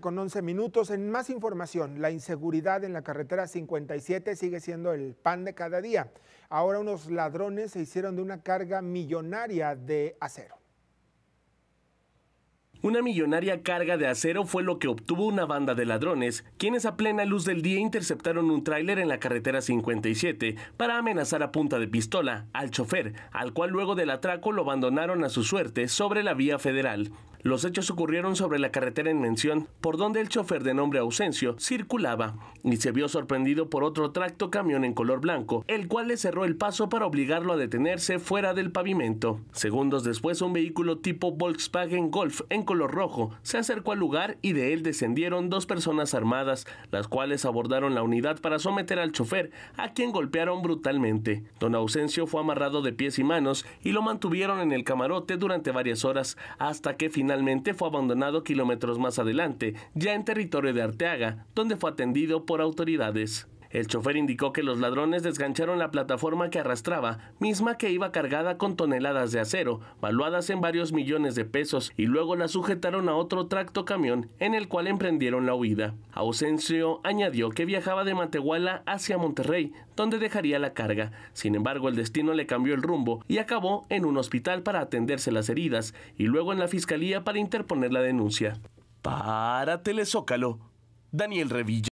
con 11 minutos. En más información, la inseguridad en la carretera 57 sigue siendo el pan de cada día. Ahora unos ladrones se hicieron de una carga millonaria de acero. Una millonaria carga de acero fue lo que obtuvo una banda de ladrones, quienes a plena luz del día interceptaron un tráiler en la carretera 57 para amenazar a punta de pistola al chofer, al cual luego del atraco lo abandonaron a su suerte sobre la vía federal. Los hechos ocurrieron sobre la carretera en mención, por donde el chofer de nombre Ausencio circulaba y se vio sorprendido por otro tracto camión en color blanco, el cual le cerró el paso para obligarlo a detenerse fuera del pavimento. Segundos después, un vehículo tipo Volkswagen Golf en color rojo se acercó al lugar y de él descendieron dos personas armadas, las cuales abordaron la unidad para someter al chofer, a quien golpearon brutalmente. Don Ausencio fue amarrado de pies y manos y lo mantuvieron en el camarote durante varias horas hasta que finalmente Finalmente fue abandonado kilómetros más adelante, ya en territorio de Arteaga, donde fue atendido por autoridades. El chofer indicó que los ladrones desgancharon la plataforma que arrastraba, misma que iba cargada con toneladas de acero, valuadas en varios millones de pesos, y luego la sujetaron a otro tracto camión en el cual emprendieron la huida. Ausencio añadió que viajaba de Matehuala hacia Monterrey, donde dejaría la carga. Sin embargo, el destino le cambió el rumbo y acabó en un hospital para atenderse las heridas y luego en la fiscalía para interponer la denuncia. Para Telezócalo, Daniel Revilla.